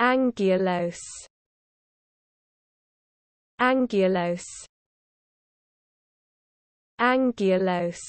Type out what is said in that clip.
Angulos Angulos Angulos